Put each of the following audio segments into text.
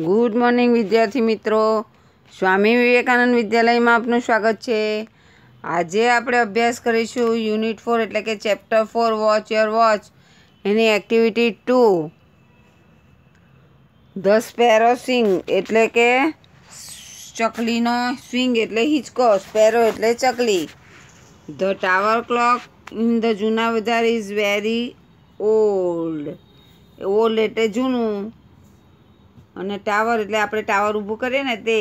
Good morning વિદ્યાર્થી મિત્રો સ્વામી વિવેકાનંદ વિદ્યાલયમાં આપનું સ્વાગત છે આજે આપણે અભ્યાસ કરીશું યુનિટ ફોર એટલે કે chapter four watch your watch any activity two the sparrow swing એટલે કે ચકલીનો સ્વિંગ એટલે હિચકો સ્પેરો એટલે ચકલી the tower clock in the Juna Bazaar is very old old એટલે જૂનું અને ટાવર એટલે આપણે ટાવર ઊભું કરીએ ને તે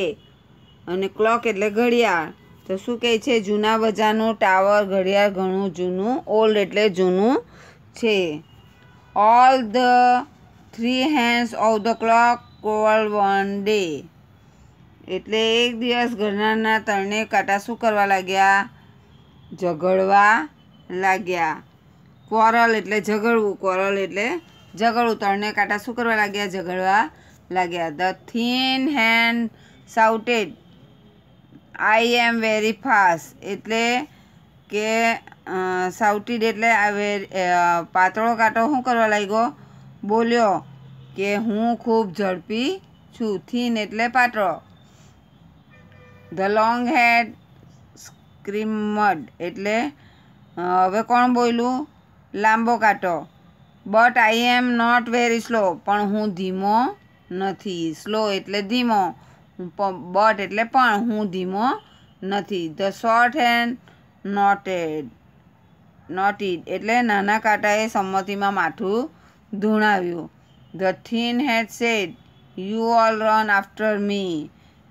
અને ક્લોક એટલે ઘડિયાળ તો શું કહે છે જૂના બજારનું ટાવર ઘડિયાળ ઘણું જૂનું ઓલ્ડ એટલે જૂનું છે all the three hands of the clock quarrel one day એટલે એક દિવસ ઘરના તરણે કાંટા શું કરવા લાગ્યા ઝઘડવા લાગ્યા ક્વોરલ એટલે ઝઘડવું ક્વોરલ એટલે ઝઘડવું તરણે કાંટા શું કરવા લાગ્યા ઝઘડવા લાગ્યા the thin hand shouted I am very fast એટલે કે સાઉટેડ એટલે આ પાતળો કાંટો શું કરવા લાગ્યો બોલ્યો કે હું ખૂબ ઝડપી છું થીન એટલે પાતળો ધ લોંગ હેડ સ્ક્રીમડ એટલે હવે કોણ બોલ્યું લાંબો કાંટો but I am not very slow પણ હું ધીમો નથી સ્લો એટલે ધીમો બટ એટલે પણ હું ધીમો નથી the short hand nodded nodded એટલે નાના કાંટાએ સંમતિમાં માથું ધૂણાવ્યું the thin head said you all run after me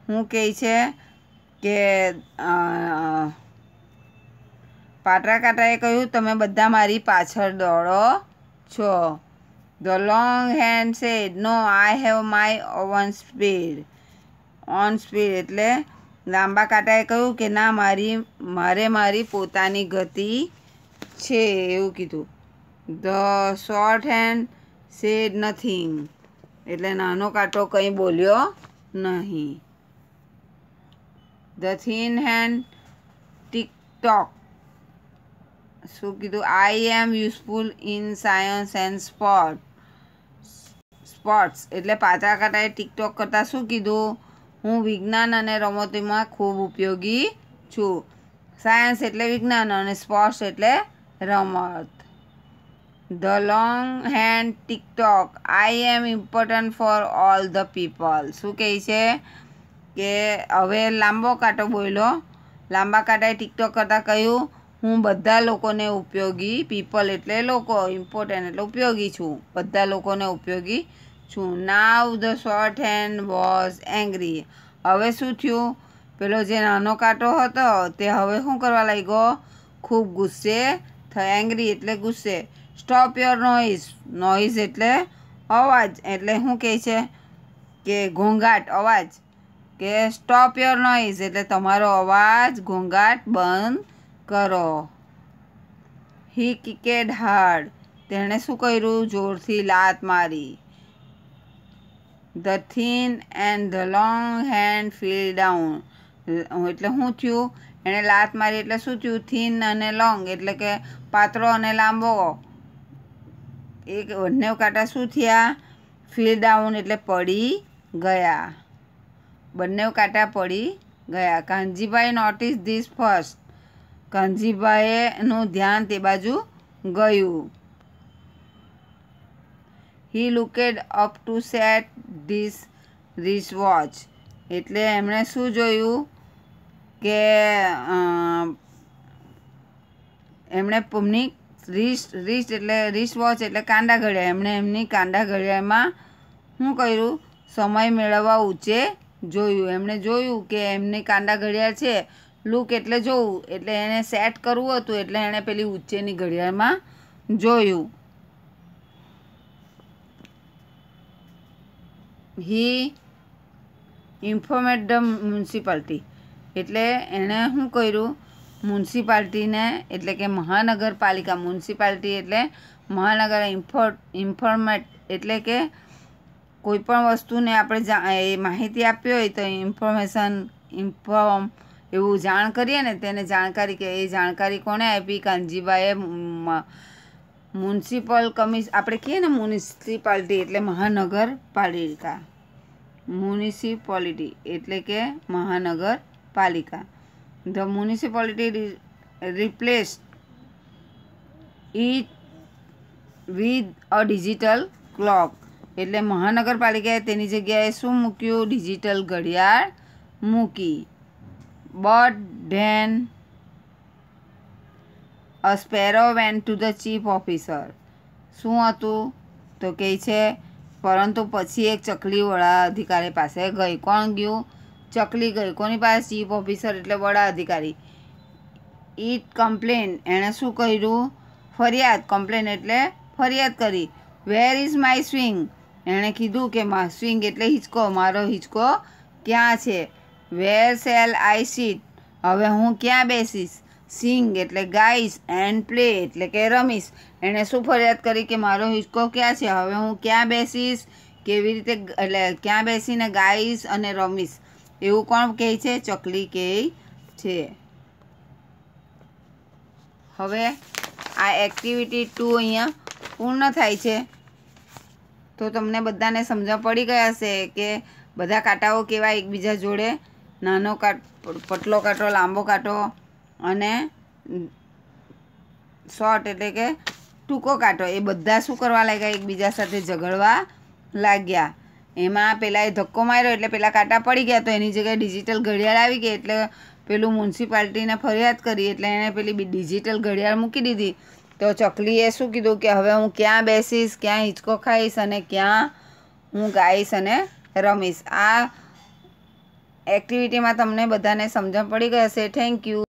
હું કહે છે કે પાટરા કાંટાએ કહ્યું તમે બધા મારી પાછળ દોડો છો The long hand said, No, I have my own speed. On speed એટલે લાંબા કાંટાએ કહ્યું કે ના મારી મારે મારી પોતાની ગતિ છે એવું કીધું the short hand said nothing એટલે નાનો કાંટો કંઈ બોલ્યો નહીં ધ થીન હેન્ડ ટિકટોક શું કીધું I am useful in science and sport sports એટલે પાત્રા કાંટાએ ટિકટોક કરતાં શું કીધું હું વિજ્ઞાન અને રમતોમાં ખૂબ ઉપયોગી છું સાયન્સ એટલે વિજ્ઞાન અને સ્પોર્ટ્સ એટલે રમત the long hand tick tock I am important for all the people શું કહે છે કે હવે લાંબો કાંટો બોલ્યો લાંબા કાંટાએ ટિકટોક કરતાં કહ્યું હું બધા લોકોને ઉપયોગી પીપલ એટલે લોકો ઇમ્પોર્ટન્ટ એટલે ઉપયોગી છું બધા લોકોને ઉપયોગી છું now the short hand was angry હવે શું થયું પેલો જે નાનો કાંટો હતો તે હવે શું કરવા લાગ્યો ખૂબ ગુસ્સે થયો એંગ્રી એટલે ગુસ્સે સ્ટોપ યોર નોઇઝ નોઇઝ એટલે અવાજ એટલે શું કહે છે કે ઘોંઘાટ અવાજ કે સ્ટોપ યોર નોઇઝ એટલે તમારો અવાજ ઘોંઘાટ બંધ કરો હી કિકેડ હાર્ડ તેણે શું કર્યું જોરથી લાત મારી the thin and the long hand fell down એટલે શું થયું એણે લાત મારી એટલે શું થયું થિન અને લોંગ એટલે કે પાતળો અને લાંબો એક બંને કાંટા શું થયા ફીલ ડાઉન એટલે પડી ગયા બંને કાંટા પડી ગયા કાનજીભાઈ નોટિસ ધીસ ફર્સ્ટ કાનજીભાઈનું ધ્યાન તે બાજુ ગયું he looked up to set this wrist watch એટલે એમણે શું જોયું કે એમણે પમની રિસ્ટ રિસ્ટ એટલે રિસ્ટ વોચ એટલે કાંડા ઘડિયાળ એમણે એમની કાંડા ઘડિયાળમાં શું કર્યું સમય મેળવવા ઊંચે જોયું એમણે જોયું કે એમની કાંડા ઘડિયાળ છે લુક એટલે જોવું એટલે એને સેટ કરવું હતું એટલે એણે પેલી ઊંચેની ઘડિયાળમાં જોયું હી ઇન્ફોર્મેટ ધ મ્યુનિસિપાલિટી એટલે એણે શું કર્યું મ્યુનિસિપાલિટીને એટલે કે મહાનગરપાલિકા મ્યુનિસિપાલિટી એટલે મહાનગર ઇન્ફોર ઇન્ફોર્મેટ એટલે કે કોઈપણ વસ્તુને આપણે એ માહિતી આપી હોય તો ઇન્ફોર્મેશન ઇન્ફોર્મ એવું જાણ કરીએ ને તેને જાણકારી કે એ જાણકારી કોણે આપી કાનજીભાઈએ મ્યુનિસિપલ કમિશ આપણે કહીએ ને મ્યુનિસિપાલિટી એટલે મહાનગરપાલિકા મ્યુનિસિપોલિટી એટલે કે મહાનગરપાલિકા the municipality replace it with a digital clock એટલે મહાનગરપાલિકાએ તેની જગ્યાએ શું મૂક્યું ડિજિટલ ઘડિયાળ મૂકી but then a sparrow went to the chief officer શું હતું તો કહે છે પરંતુ પછી એક ચકલી વડા અધિકારી પાસે ગઈ કોણ ગયું ચકલી ગઈ કોની પાસે ચીફ ઓફિસર એટલે વડા અધિકારી ઈટ કમ્પ્લેન એણે શું કર્યું ફરિયાદ કમ્પ્લેન એટલે ફરિયાદ કરી વેર ઇઝ માય સ્વિંગ એણે કીધું કે મા સ્વિંગ એટલે હિંચકો મારો હિંચકો ક્યાં છે વેર સેલ આઈ સીટ હવે હું ક્યાં બેસીશ સિંગ એટલે ગાઈશ એન્ડ પ્લે એટલે કે રમીશ એણે શું ફરિયાદ કરી કે મારો હિંચકો ક્યાં છે હવે હું ક્યાં બેસીશ કેવી રીતે એટલે ક્યાં બેસીને ગાઈશ અને રમીશ એવું કોણ કહે છે ચકલી કહે છે હવે આ એક્ટિવિટી ટુ અહીંયા પૂર્ણ થાય છે તો તમને બધાને સમજણ પડી ગયા હશે કે બધા કાંટાઓ કેવા એકબીજા જોડે નાનો કાટ પટલો કાંટો લાંબો કાંટો અને શોર્ટ એટલે કે ટૂંકો કાંટો એ બધા શું કરવા લાગ્યા એકબીજા સાથે ઝઘડવા લાગ્યા એમાં પેલા એ ધક્કો માર્યો એટલે પેલા કાંટા પડી ગયા તો એની જગ્યાએ ડિજિટલ ઘડિયાળ આવી ગઈ એટલે પેલું મ્યુનિસિપાલિટીને ફરિયાદ કરી એટલે એણે પેલી ડિજિટલ ઘડિયાળ મૂકી દીધી તો ચકલીએ શું કીધું કે હવે હું ક્યાં બેસીશ ક્યાં હિંચકો ખાઈશ અને ક્યાં હું ગાઈશ અને રમીશ આ એક્ટિવિટીમાં તમને બધાને સમજણ પડી ગઈ હશે થેન્ક યુ